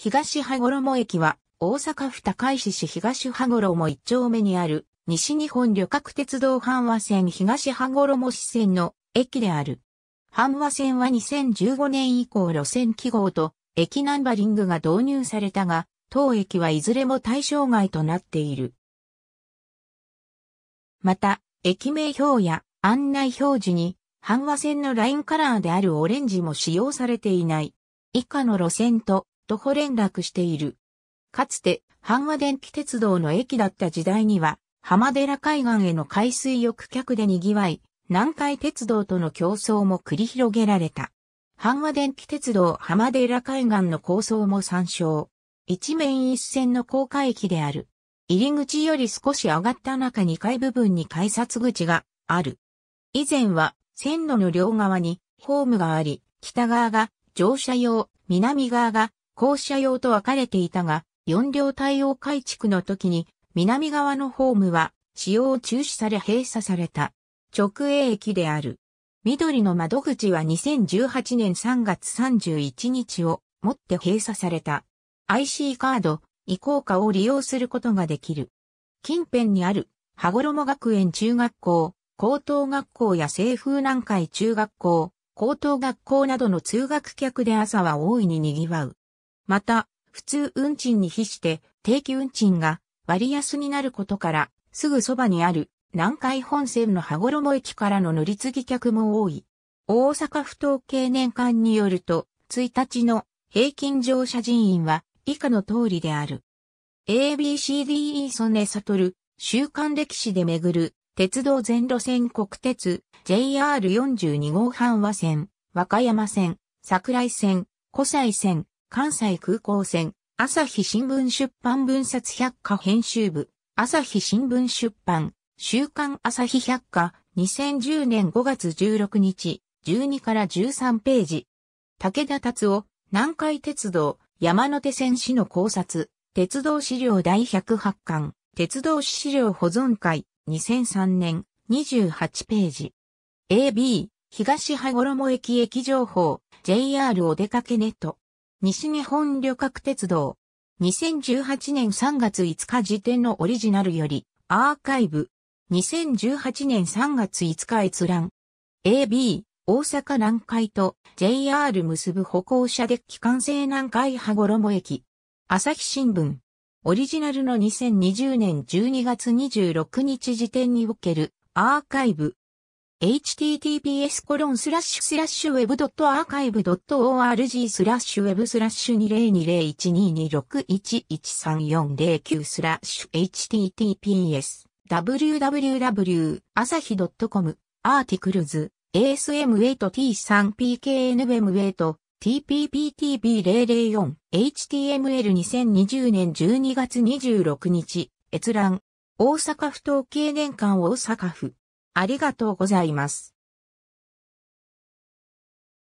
東羽衣駅は、大阪府高石市東羽衣一丁目にある、西日本旅客鉄道阪和線東羽衣支線の駅である。阪和線は2015年以降路線記号と駅ナンバリングが導入されたが、当駅はいずれも対象外となっている。また、駅名表や案内表示に、阪和線のラインカラーであるオレンジも使用されていない。以下の路線と徒歩連絡している。かつて、阪和電気鉄道の駅だった時代には、浜寺海岸への海水浴客で賑わい、南海鉄道との競争も繰り広げられた。阪和電気鉄道浜寺海岸の構想も参照。一面一線の高架駅である。入り口より少し上がった中2階部分に改札口がある。以前は線路の両側にホームがあり、北側が乗車用、南側が校舎用と分かれていたが、4両対応改築の時に、南側のホームは使用中止され閉鎖された直営駅である。緑の窓口は2018年3月31日をもって閉鎖された。IC カード、移行化を利用することができる。近辺にある、羽衣学園中学校、高等学校や西風南海中学校、高等学校などの通学客で朝は大いに賑わう。また、普通運賃に比して定期運賃が割安になることから、すぐそばにある南海本線の羽衣駅からの乗り継ぎ客も多い。大阪府統計年間によると、1日の平均乗車人員は以下の通りである。ABCDE 曽根悟、週刊歴史で巡る、鉄道全路線国鉄、JR42 号阪和線、和歌山線、桜井線、湖西線、関西空港線、朝日新聞出版文冊百科編集部、朝日新聞出版、週刊朝日百科、2010年5月16日、12から13ページ。武田達夫、南海鉄道、山手線市の考察、鉄道資料第108巻、鉄道資料保存会、2003年、28ページ。AB、東羽衣駅駅情報、JR お出かけネット。西日本旅客鉄道。2018年3月5日時点のオリジナルより、アーカイブ。2018年3月5日閲覧。AB、大阪南海と JR 結ぶ歩行者で機関制南海羽衣駅。朝日新聞。オリジナルの2020年12月26日時点におけるアーカイブ。https コロンスラッシュスラッシュウェブドットアーカイブドット org スラッシュウェブスラッシュ20201226113409スラッシュ https www 朝日 .com アーティクルズ asm8t3pknwm8tpptb004 html2020 年12月26日閲覧大阪府統計年間大阪府ありがとうございます。